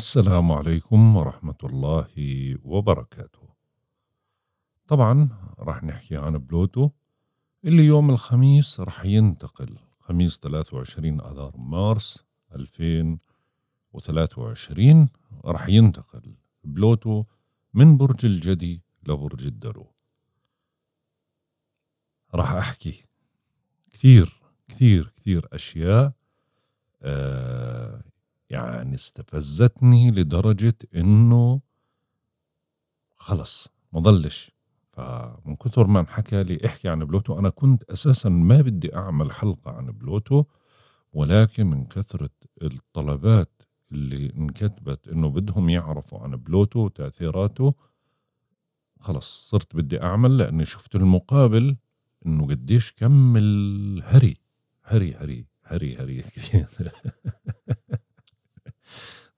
السلام عليكم ورحمة الله وبركاته طبعا رح نحكي عن بلوتو اللي يوم الخميس رح ينتقل خميس 23 أذار مارس 2023 رح ينتقل بلوتو من برج الجدي لبرج الدلو رح أحكي كثير كثير كثير أشياء آه، يعني استفزتني لدرجة انه خلص ما ضلش فمن كثر ما انحكى لي احكي عن بلوتو انا كنت اساسا ما بدي اعمل حلقة عن بلوتو ولكن من كثرة الطلبات اللي انكتبت انه بدهم يعرفوا عن بلوتو وتأثيراته خلص صرت بدي اعمل لاني شفت المقابل انه قديش كم الهري هري هري هري هري كثير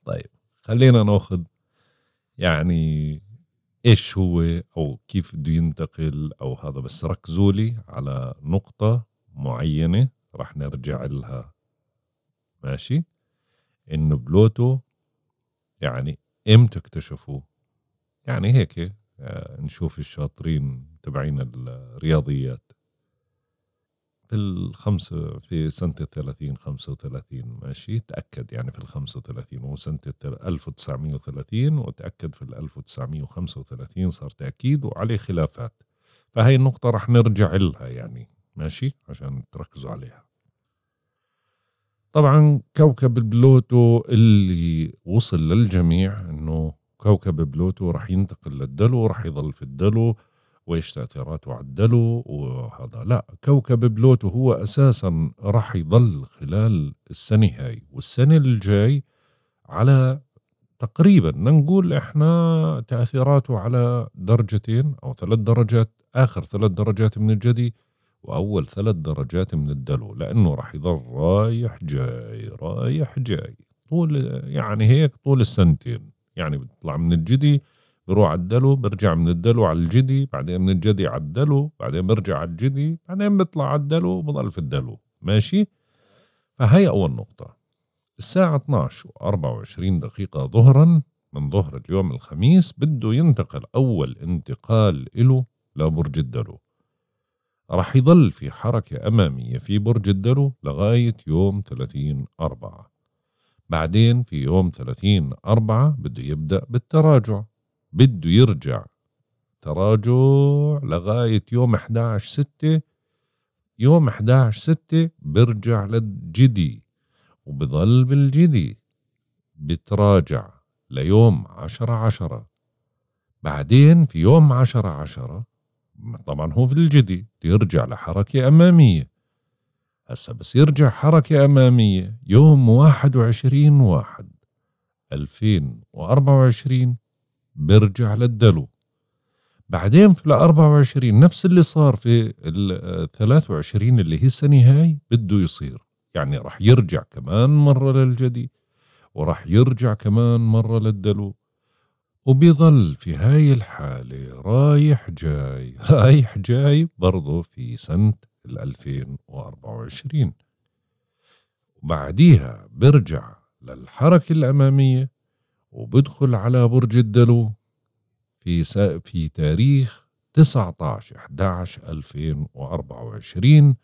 طيب خلينا ناخذ يعني ايش هو او كيف بده ينتقل او هذا بس ركزوا لي على نقطة معينة راح نرجع لها ماشي انه بلوتو يعني امتى اكتشفوه يعني هيك آه، نشوف الشاطرين تبعين الرياضيات في الخمسة في سنة الثلاثين خمسة وثلاثين ماشي تأكد يعني في الخمسة وثلاثين هو ألف وتسعمية وثلاثين وتأكد في الألف وتسعمية وخمسة وثلاثين صار تأكيد وعليه خلافات فهي النقطة رح نرجع لها يعني ماشي عشان تركزوا عليها طبعا كوكب بلوتو اللي وصل للجميع انه كوكب بلوتو رح ينتقل للدلو رح يظل في الدلو وايش تأثيراته وعدلوا وهذا لا كوكب بلوتو هو أساسا راح يضل خلال السنة هاي والسنة الجاي على تقريبا نقول احنا تأثيراته على درجتين أو ثلاث درجات آخر ثلاث درجات من الجدي وأول ثلاث درجات من الدلو لأنه راح يضل رايح جاي رايح جاي طول يعني هيك طول السنتين يعني بتطلع من الجدي بروح على الدلو برجع من الدلو على الجدي بعدين من الجدي على الدلو بعدين برجع على الجدي بعدين بطلع على الدلو بضل في الدلو ماشي فهي أول نقطة الساعة 12 و 24 دقيقة ظهرا من ظهر اليوم الخميس بده ينتقل أول انتقال إله لبرج الدلو رح يضل في حركة أمامية في برج الدلو لغاية يوم 30 أربعة بعدين في يوم 30 أربعة بده يبدأ بالتراجع بده يرجع تراجع لغاية يوم 11 ستة يوم 11 ستة برجع للجدي وبضل بالجدي بتراجع ليوم عشرة عشرة بعدين في يوم عشرة عشرة طبعا هو في الجدي يرجع لحركة أمامية هسا بس يرجع حركة أمامية يوم واحد وعشرين واحد ألفين وأربعة وعشرين بيرجع للدلو بعدين في ال 24 نفس اللي صار في ال 23 اللي هي السنه هاي بده يصير يعني راح يرجع كمان مره للجدي وراح يرجع كمان مره للدلو وبيظل في هاي الحالة رايح جاي رايح جاي برضه في سنة ال 2024 وبعديها بيرجع للحركة الأمامية وبدخل على برج الدلو في سا... في تاريخ 19 11 2024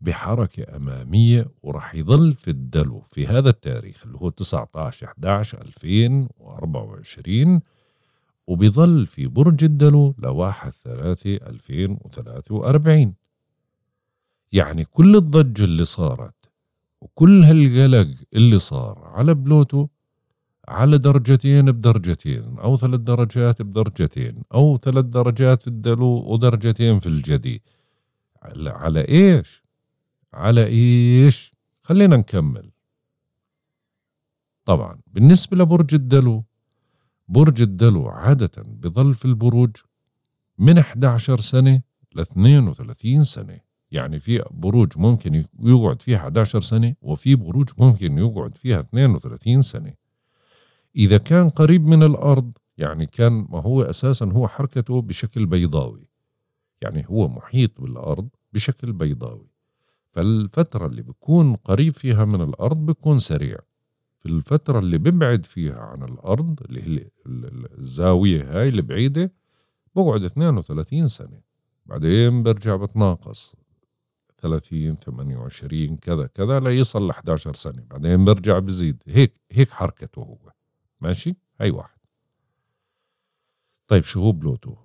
بحركة أمامية وراح يظل في الدلو في هذا التاريخ اللي هو 19 11 2024 وبيظل في برج الدلو لواحد ثلاثة 2043 يعني كل الضجة اللي صارت وكل هالقلق اللي صار على بلوتو على درجتين بدرجتين أو ثلاث درجات بدرجتين أو ثلاث درجات في الدلو ودرجتين في الجدي على, على إيش؟ على إيش؟ خلينا نكمل طبعا بالنسبة لبرج الدلو برج الدلو عادة بظل في البروج من 11 سنة ل 32 سنة يعني في بروج ممكن يقعد فيها 11 سنة وفي بروج ممكن يقعد فيها 32 سنة إذا كان قريب من الأرض يعني كان ما هو أساسا هو حركته بشكل بيضاوي يعني هو محيط بالأرض بشكل بيضاوي فالفترة اللي بيكون قريب فيها من الأرض بيكون سريع في الفترة اللي ببعد فيها عن الأرض اللي هي الزاوية هاي البعيدة بقعد 32 سنة بعدين برجع بتناقص 30 28 كذا كذا ليصل ل 11 سنة بعدين برجع بزيد هيك هيك حركته هو ماشي هي واحد طيب شو هو بلوتو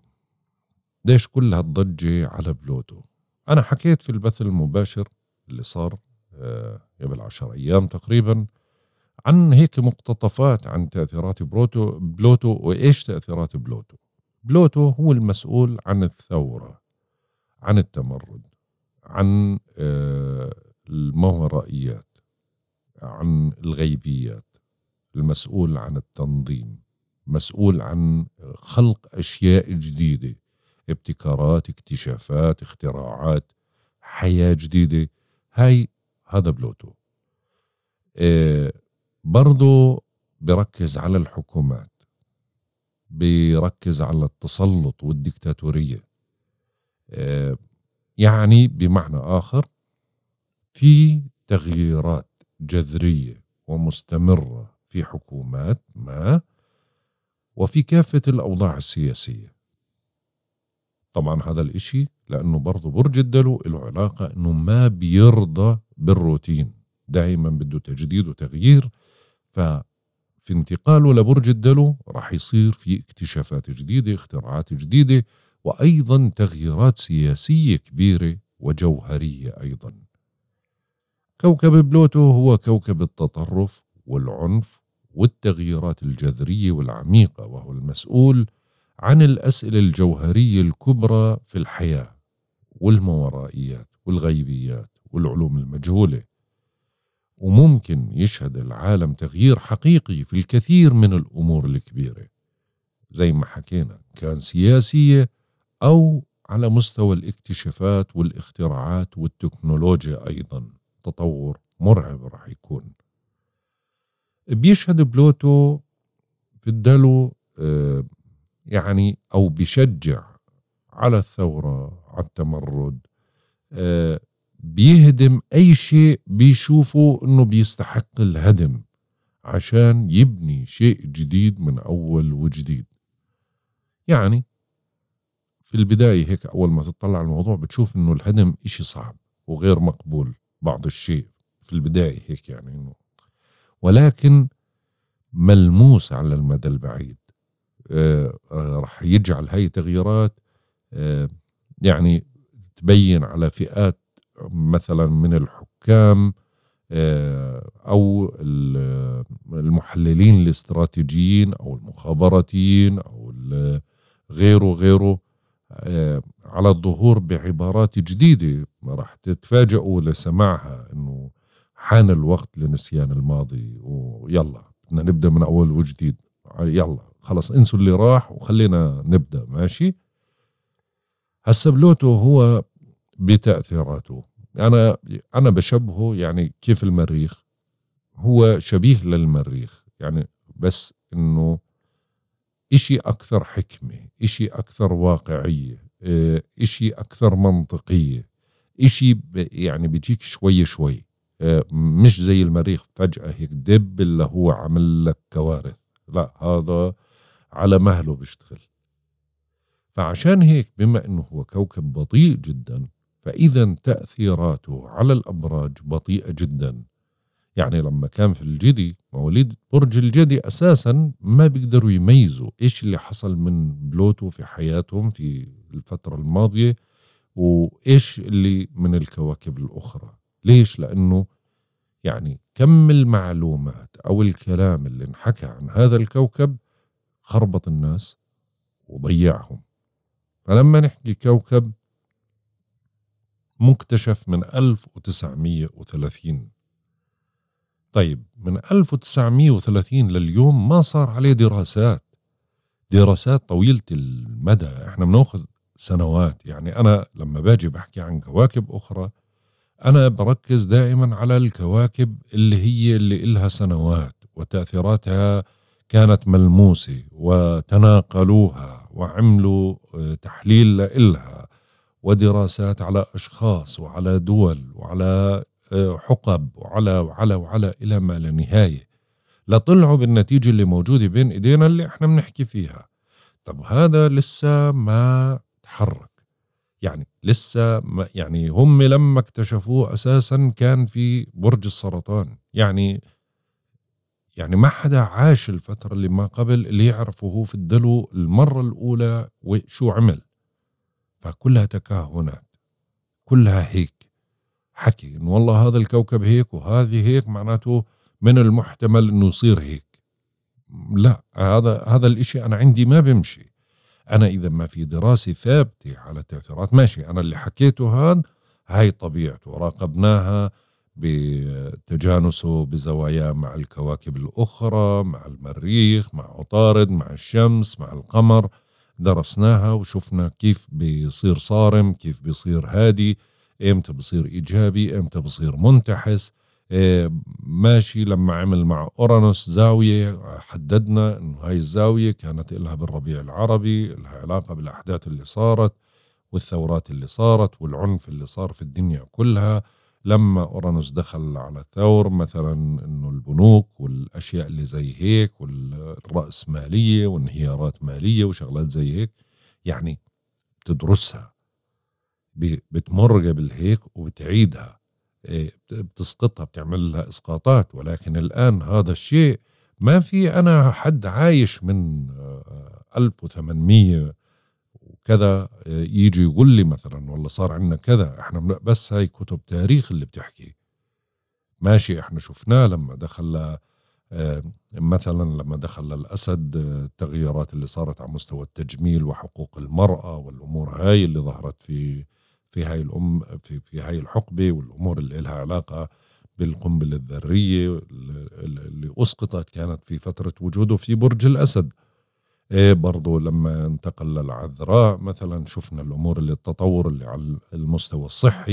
ليش كل هالضجة على بلوتو أنا حكيت في البث المباشر اللي صار آه، قبل عشر أيام تقريبا عن هيك مقتطفات عن تأثيرات بلوتو بلوتو وإيش تأثيرات بلوتو بلوتو هو المسؤول عن الثورة عن التمرد عن آه، الماورائيات عن الغيبيات المسؤول عن التنظيم مسؤول عن خلق اشياء جديده ابتكارات اكتشافات اختراعات حياه جديده هاي هذا بلوتو إيه برضو بركز على الحكومات بركز على التسلط والديكتاتوريه إيه يعني بمعنى اخر في تغييرات جذريه ومستمره في حكومات ما وفي كافة الأوضاع السياسية طبعا هذا الإشي لأنه برضه برج الدلو له علاقة أنه ما بيرضى بالروتين دائما بده تجديد وتغيير ففي انتقاله لبرج الدلو راح يصير في اكتشافات جديدة اختراعات جديدة وأيضا تغييرات سياسية كبيرة وجوهرية أيضا كوكب بلوتو هو كوكب التطرف والعنف والتغييرات الجذريه والعميقه وهو المسؤول عن الاسئله الجوهريه الكبرى في الحياه والماورائيات والغيبيات والعلوم المجهوله وممكن يشهد العالم تغيير حقيقي في الكثير من الامور الكبيره زي ما حكينا كان سياسيه او على مستوى الاكتشافات والاختراعات والتكنولوجيا ايضا تطور مرعب راح يكون بيشهد بلوتو بداله آه، يعني أو بشجع على الثورة على التمرد آه، بيهدم أي شيء بيشوفه أنه بيستحق الهدم عشان يبني شيء جديد من أول وجديد يعني في البداية هيك أول ما تطلع على الموضوع بتشوف أنه الهدم إشي صعب وغير مقبول بعض الشيء في البداية هيك يعني أنه ولكن ملموس على المدى البعيد آه، رح يجعل هاي تغييرات آه، يعني تبين على فئات مثلا من الحكام آه، او المحللين الاستراتيجيين او المخابراتيين او غيره غيره على الظهور بعبارات جديده راح تتفاجئوا لسماعها انه حان الوقت لنسيان الماضي ويلا بدنا نبدا من اول وجديد يلا خلص انسوا اللي راح وخلينا نبدا ماشي هسه بلوتو هو بتاثيراته انا انا بشبهه يعني كيف المريخ هو شبيه للمريخ يعني بس انه اشي اكثر حكمه اشي اكثر واقعيه إيه، اشي اكثر منطقيه اشي يعني بيجيك شوي شوي آه، مش زي المريخ فجأة هيك دب اللي هو عمل لك كوارث لا هذا على مهله بيشتغل فعشان هيك بما انه هو كوكب بطيء جدا فاذا تاثيراته على الابراج بطيئه جدا يعني لما كان في الجدي مواليد برج الجدي اساسا ما بيقدروا يميزوا ايش اللي حصل من بلوتو في حياتهم في الفتره الماضيه وايش اللي من الكواكب الاخرى ليش لانه يعني كم المعلومات او الكلام اللي انحكى عن هذا الكوكب خربط الناس وضيعهم فلما نحكي كوكب مكتشف من 1930 طيب من 1930 لليوم ما صار عليه دراسات دراسات طويلة المدى احنا بناخذ سنوات يعني أنا لما باجي بحكي عن كواكب أخرى أنا بركز دائما على الكواكب اللي هي اللي إلها سنوات وتأثيراتها كانت ملموسة وتناقلوها وعملوا آه، تحليل لإلها ودراسات على أشخاص وعلى دول وعلى آه، حقب وعلى وعلى وعلى إلى ما لا نهاية لطلعوا بالنتيجة اللي موجودة بين إيدينا اللي إحنا بنحكي فيها طب هذا لسه ما تحرك يعني لسه يعني هم لما اكتشفوه اساسا كان في برج السرطان يعني يعني ما حدا عاش الفترة اللي ما قبل اللي يعرفه هو في الدلو المرة الأولى وشو عمل فكلها تكهنات كلها هيك حكي إن والله هذا الكوكب هيك وهذه هيك معناته من المحتمل إنه يصير هيك لا هذا هذا الإشي أنا عندي ما بمشي أنا إذا ما في دراسة ثابتة على التأثيرات ماشي أنا اللي حكيته هذا هاي طبيعته راقبناها بتجانسه بزواياه مع الكواكب الأخرى مع المريخ مع عطارد مع الشمس مع القمر درسناها وشفنا كيف بيصير صارم كيف بيصير هادي امتى بصير إيجابي امتى بصير منتحس إيه، ماشي لما عمل مع اورانوس زاويه حددنا انه هاي الزاويه كانت لها بالربيع العربي لها علاقه بالاحداث اللي صارت والثورات اللي صارت والعنف اللي صار في الدنيا كلها لما اورانوس دخل على الثور مثلا انه البنوك والاشياء اللي زي هيك والراسماليه وانهيارات ماليه وشغلات زي هيك يعني بتدرسها بتمر قبل هيك وبتعيدها إيه، بتسقطها بتعمل لها اسقاطات ولكن الان هذا الشيء ما في انا حد عايش من 1800 آه، وكذا آه، يجي يقول لي مثلا والله صار عندنا كذا احنا بس هاي كتب تاريخ اللي بتحكي ماشي احنا شفناه لما دخل آه، مثلا لما دخل الاسد التغيرات اللي صارت على مستوى التجميل وحقوق المراه والامور هاي اللي ظهرت في في هاي الأم في, في هاي الحقبة والأمور اللي لها علاقة بالقنبلة الذرية اللي أسقطت كانت في فترة وجوده في برج الأسد إيه برضو لما انتقل للعذراء مثلا شفنا الأمور اللي التطور اللي على المستوى الصحي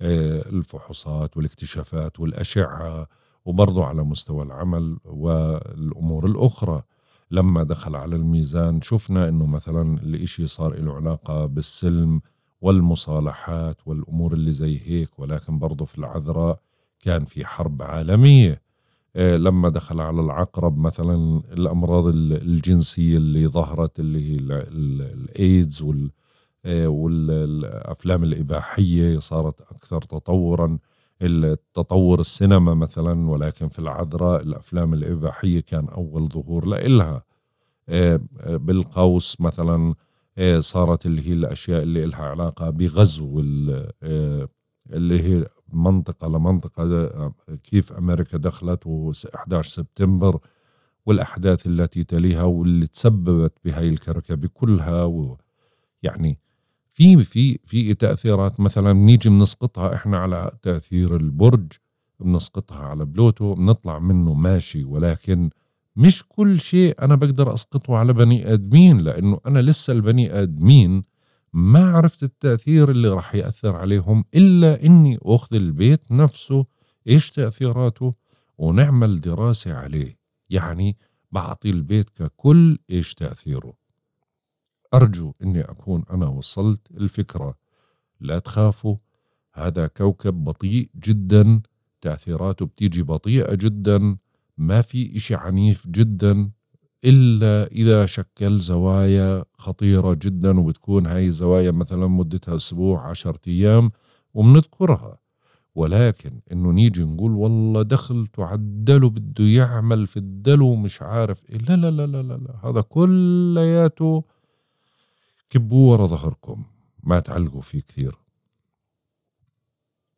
إيه الفحوصات والاكتشافات والأشعة وبرضو على مستوى العمل والأمور الأخرى لما دخل على الميزان شفنا أنه مثلا الإشي صار له علاقة بالسلم والمصالحات والأمور اللي زي هيك ولكن برضه في العذراء كان في حرب عالمية آه، لما دخل على العقرب مثلا الأمراض الجنسية اللي ظهرت اللي هي الإيدز وال آه، والافلام الاباحيه صارت اكثر تطورا التطور السينما مثلا ولكن في العذراء الافلام الاباحيه كان اول ظهور لإلها آه، بالقوس مثلا إيه، صارت اللي هي الأشياء اللي لها علاقة بغزو إيه، اللي هي منطقة لمنطقة كيف أمريكا دخلت و11 سبتمبر والأحداث التي تليها واللي تسببت بهاي الكركبة كلها و يعني في في في تأثيرات مثلا بنيجي بنسقطها احنا على تأثير البرج بنسقطها على بلوتو بنطلع منه ماشي ولكن مش كل شيء أنا بقدر أسقطه على بني آدمين لأنه أنا لسه البني آدمين ما عرفت التأثير اللي راح يأثر عليهم إلا إني أخذ البيت نفسه إيش تأثيراته ونعمل دراسة عليه يعني بعطي البيت ككل إيش تأثيره أرجو إني أكون أنا وصلت الفكرة لا تخافوا هذا كوكب بطيء جدا تأثيراته بتيجي بطيئة جدا ما في إشي عنيف جدا إلا إذا شكل زوايا خطيرة جدا وبتكون هاي الزوايا مثلا مدتها أسبوع عشرة أيام وبنذكرها ولكن إنه نيجي نقول والله دخلته عالدلو بده يعمل في الدلو مش عارف إيه لا لا لا لا لا, لا. هذا كلياته كبوه ورا ظهركم ما تعلقوا فيه كثير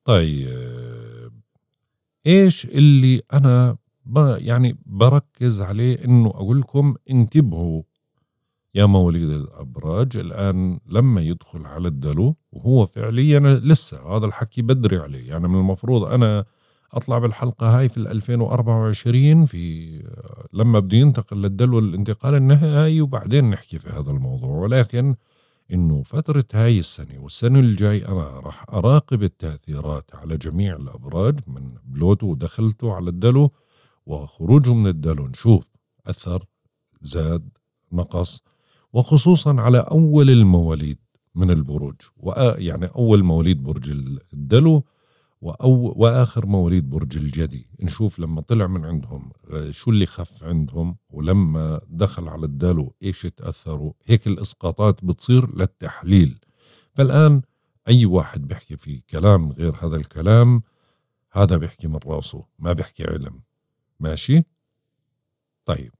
طيب ايش اللي انا يعني بركز عليه انه اقول لكم انتبهوا يا مواليد الابراج الان لما يدخل على الدلو وهو فعليا لسه هذا الحكي بدري عليه يعني من المفروض انا اطلع بالحلقه هاي في 2024 في لما بده ينتقل للدلو الانتقال النهائي وبعدين نحكي في هذا الموضوع ولكن انه فتره هاي السنه والسنه الجاي انا راح اراقب التاثيرات على جميع الابراج من بلوتو ودخلته على الدلو وخروجه من الدلو نشوف أثر زاد نقص وخصوصا على أول المواليد من البروج يعني أول مواليد برج الدلو وأو وآخر مواليد برج الجدي نشوف لما طلع من عندهم آه، شو اللي خف عندهم ولما دخل على الدلو إيش تأثروا هيك الإسقاطات بتصير للتحليل فالآن أي واحد بيحكي في كلام غير هذا الكلام هذا بيحكي من راسه ما بيحكي علم ماشي طيب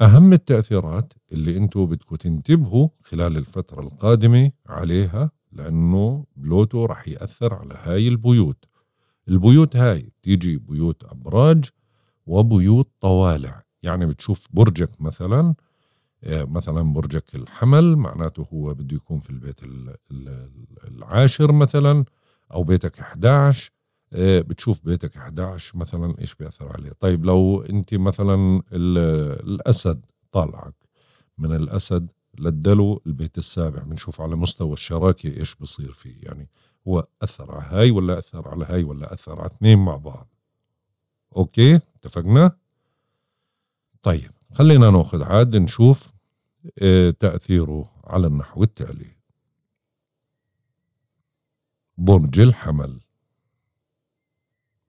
أهم التأثيرات اللي أنتوا بدكم تنتبهوا خلال الفترة القادمة عليها لأنه بلوتو رح يأثر على هاي البيوت البيوت هاي تيجي بيوت أبراج وبيوت طوالع يعني بتشوف برجك مثلا آه، مثلا برجك الحمل معناته هو بده يكون في البيت العاشر مثلا أو بيتك 11 آه، بتشوف بيتك 11 مثلا ايش بيأثر عليه طيب لو انت مثلا الاسد طالعك من الاسد للدلو البيت السابع بنشوف على مستوى الشراكة ايش بصير فيه يعني هو أثر على هاي ولا أثر على هاي ولا أثر على اثنين مع بعض أوكي اتفقنا طيب خلينا ناخذ عاد نشوف اه تأثيره على النحو التالي برج الحمل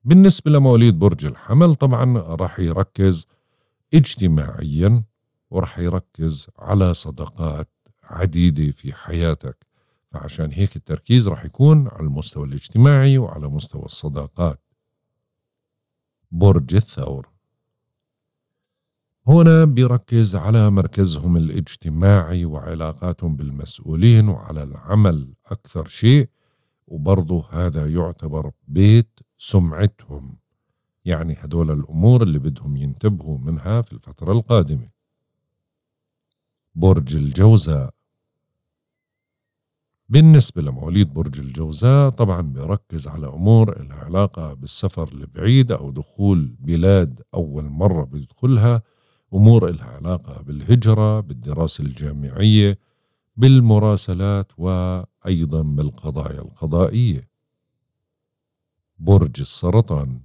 بالنسبة لمواليد برج الحمل طبعا راح يركز اجتماعيا وراح يركز على صداقات عديدة في حياتك فعشان هيك التركيز راح يكون على المستوى الاجتماعي وعلى مستوى الصداقات برج الثور هنا بيركز على مركزهم الاجتماعي وعلاقاتهم بالمسؤولين وعلى العمل أكثر شيء وبرضه هذا يعتبر بيت سمعتهم يعني هدول الأمور اللي بدهم ينتبهوا منها في الفترة القادمة برج الجوزاء بالنسبة لمواليد برج الجوزاء طبعا بيركز على أمور لها علاقة بالسفر البعيد أو دخول بلاد أول مرة بيدخلها أمور لها علاقة بالهجرة بالدراسة الجامعية بالمراسلات وأيضا بالقضايا القضائية برج السرطان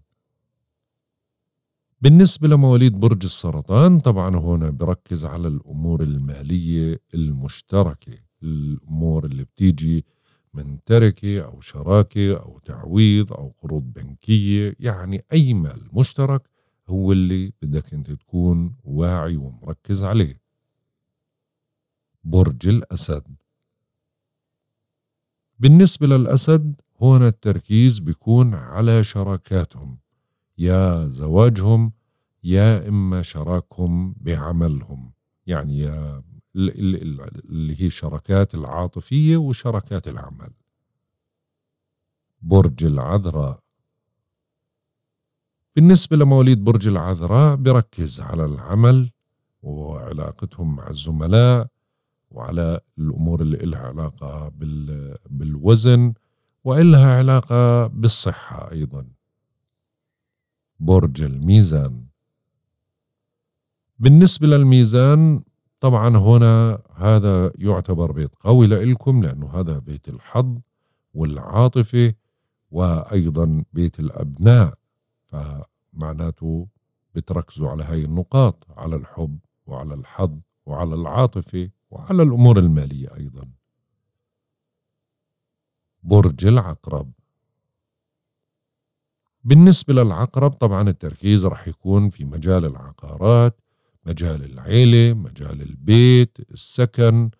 بالنسبة لمواليد برج السرطان طبعا هنا بركز على الأمور المالية المشتركة الأمور اللي بتيجي من تركة أو شراكة أو تعويض أو قروض بنكية يعني أي مال مشترك هو اللي بدك أنت تكون واعي ومركز عليه برج الأسد بالنسبة للأسد هنا التركيز بيكون على شراكاتهم يا زواجهم يا إما شراكهم بعملهم يعني يا اللي هي الشراكات العاطفية وشراكات العمل برج العذراء بالنسبة لمواليد برج العذراء بركز على العمل وعلاقتهم مع الزملاء وعلى الأمور اللي إلها علاقة بالوزن وإلها علاقة بالصحة أيضا برج الميزان بالنسبة للميزان طبعا هنا هذا يعتبر بيت قوي لإلكم لأنه هذا بيت الحظ والعاطفة وأيضا بيت الأبناء فمعناته بتركزوا على هاي النقاط على الحب وعلى الحظ وعلى العاطفة وعلى الأمور المالية أيضا برج العقرب بالنسبة للعقرب طبعا التركيز راح يكون في مجال العقارات مجال العيلة مجال البيت السكن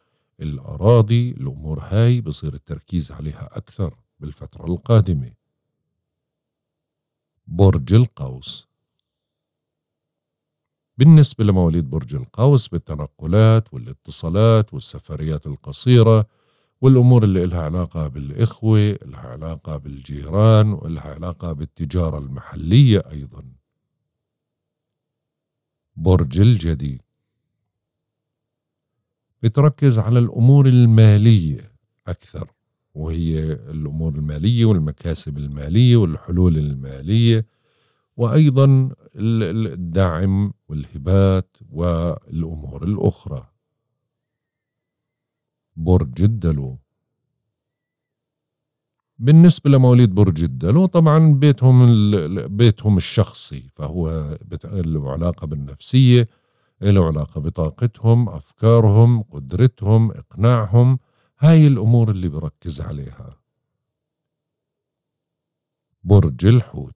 الأراضي الأمور هاي بصير التركيز عليها أكثر بالفترة القادمة برج القوس بالنسبة لمواليد برج القوس بالتنقلات والاتصالات والسفريات القصيرة والأمور اللي لها علاقة بالإخوة إلها علاقة بالجيران ولها علاقة بالتجارة المحلية أيضا برج الجدي بتركز على الأمور المالية أكثر وهي الأمور المالية والمكاسب المالية والحلول المالية وأيضا الدعم والهبات والأمور الأخرى برج الدلو بالنسبة لمواليد برج الدلو طبعا بيتهم بيتهم الشخصي فهو له علاقة بالنفسية له علاقة بطاقتهم أفكارهم قدرتهم إقناعهم هاي الأمور اللي بركز عليها برج الحوت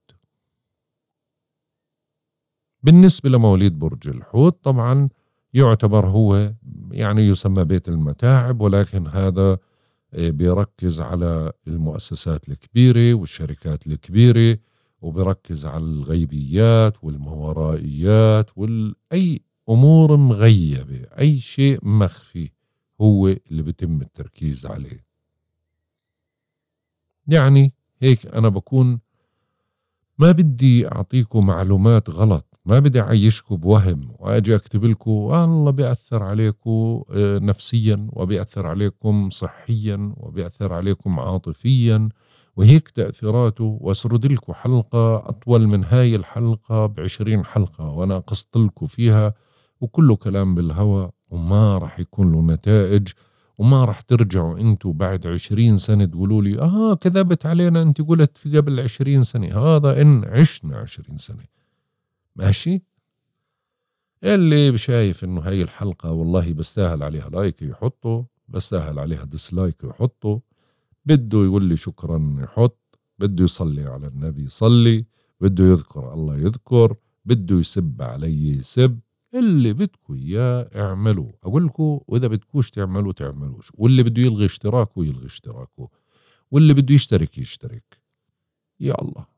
بالنسبة لمواليد برج الحوت طبعا يعتبر هو يعني يسمى بيت المتاعب ولكن هذا آه، بيركز على المؤسسات الكبيرة والشركات الكبيرة وبركز على الغيبيات والموارائيات والأي أمور مغيبة أي شيء مخفي هو اللي بتم التركيز عليه يعني هيك أنا بكون ما بدي أعطيكم معلومات غلط ما بدي أعيشكم بوهم وأجي أكتب لكم والله بيأثر عليكم آه، نفسيا وبيأثر عليكم صحيا وبيأثر عليكم عاطفيا وهيك تأثيراته وأسرد لكم حلقة أطول من هاي الحلقة بعشرين حلقة وأنا قصت لكم فيها وكله كلام بالهوى وما رح يكون له نتائج وما رح ترجعوا انتوا بعد عشرين سنة تقولوا لي اه كذبت علينا انت قلت في قبل عشرين سنة هذا ان عشنا عشرين سنة ماشي اللي شايف انه هاي الحلقة والله بستاهل عليها لايك يحطه بستاهل عليها ديسلايك يحطه بده يقول لي شكرا يحط بده يصلي على النبي يصلي بده يذكر الله يذكر بده يسب علي يسب اللي بدكو اياه اعملوه اقول لكم واذا بدكوش تعملوا تعملوش واللي بده يلغي اشتراكه يلغي اشتراكه واللي بده يشترك يشترك يا الله